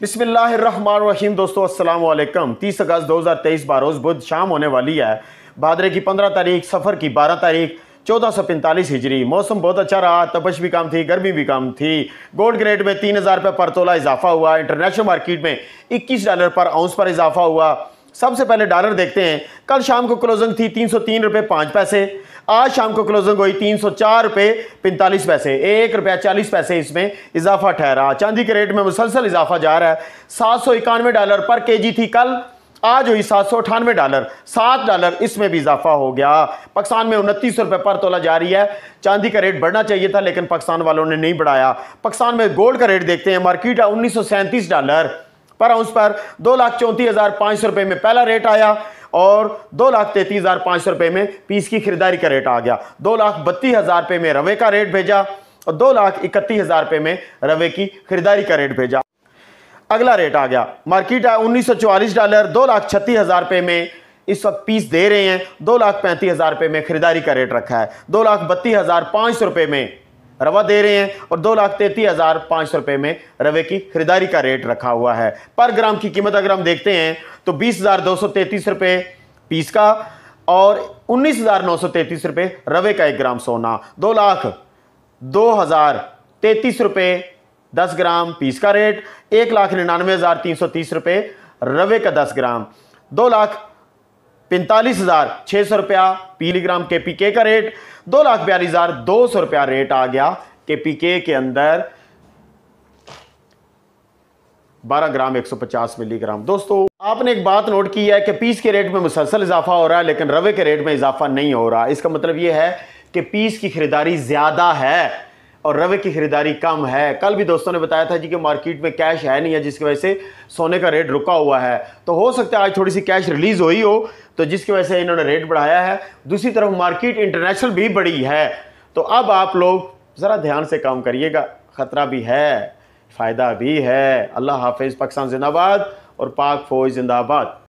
बिस्मिल्लाम दोस्तों अस्सलाम वालेकुम 30 अगस्त 2023 बारोज़ बुध शाम होने वाली है बादरे की 15 तारीख सफ़र की 12 तारीख चौदह सौ पैंतालीस हिजरी मौसम बहुत अच्छा रहा तपश भी कम थी गर्मी भी कम थी गोल्ड ग्रेड में तीन हज़ार रुपये पर तोला इजाफा हुआ इंटरनेशनल मार्केट में इक्कीस डॉलर पर आउंस पर इजाफा हुआ सबसे पहले डॉलर देखते हैं कल शाम को क्लोजिंग थी तीन सौ तीन रुपये पाँच पैसे आज शाम को क्लोजिंग हुई तीन सौ चार रुपये पैंतालीस पैसे एक रुपया चालीस पैसे इसमें इजाफा ठहरा चांदी के रेट में मुसलसल इजाफा जा रहा है सात सौ इक्यानवे डॉलर पर के जी थी कल आज हुई सात सौ अठानवे डॉलर सात डॉलर इसमें भी इजाफा हो गया पाकिस्तान में उनतीस रुपये पर तोला जा रही है चांदी का रेट बढ़ना चाहिए था लेकिन पाकिस्तान वालों ने नहीं बढ़ाया पाकिस्तान में गोल्ड का रेट देखते हैं मार्केट है उन्नीस सौ सैंतीस डॉलर पर आउंस पर दो लाख चौंतीस हज़ार पाँच सौ रुपये में पहला रेट आया और दो लाख तैंतीस हज़ार पाँच सौ रुपये में पीस की खरीदारी का रेट आ गया दो लाख बत्तीस हज़ार रुपये में रवे का रेट भेजा और दो लाख इकतीस हज़ार रुपये में रवे की खरीदारी का रेट भेजा अगला रेट आ गया मार्केट आया उन्नीस सौ चौवालीस डॉलर दो लाख छत्तीस हज़ार रुपये में इस वक्त पीस दे रहे हैं दो लाख पैंतीस हज़ार रुपये में खरीदारी का रेट रखा है दो लाख बत्तीस हज़ार पाँच सौ रुपये में रवा दे रहे हैं और दो लाख तैंतीस हज़ार पांच सौ रुपए में रवे की खरीदारी का रेट रखा हुआ है पर ग्राम की कीमत अगर हम देखते हैं तो बीस हज़ार दो सौ तैंतीस रुपए पीस का और उन्नीस हज़ार नौ सौ तैंतीस रुपए रवे का एक ग्राम सोना दो लाख दो हज़ार तैंतीस रुपए दस ग्राम पीस का रेट एक लाख निन्यानवे हज़ार तीन सौ तीस रुपए रवे का दस ग्राम दो लाख पैंतालीस हज़ार छह सौ रुपया ग्राम के पी के का रेट दो लाख बयालीस हज़ार दो सौ रुपया रेट आ गया के पी के के अंदर 12 ग्राम 150 मिलीग्राम दोस्तों आपने एक बात नोट की है कि पीस के रेट में मुसलसल इजाफा हो रहा है लेकिन रवे के रेट में इजाफा नहीं हो रहा इसका मतलब यह है कि पीस की खरीदारी ज़्यादा है और रवे की खरीदारी कम है कल भी दोस्तों ने बताया था जी कि मार्केट में कैश है नहीं है जिसकी वजह से सोने का रेट रुका हुआ है तो हो सकता है आज थोड़ी सी कैश रिलीज़ हुई हो तो जिसकी वजह से इन्होंने रेट बढ़ाया है दूसरी तरफ मार्केट इंटरनेशनल भी बढ़ी है तो अब आप लोग ज़रा ध्यान से काम करिएगा ख़तरा भी है फ़ायदा भी है अल्लाह हाफिज़ पाकिस्तान जिंदाबाद और पाक फ़ौज जिंदाबाद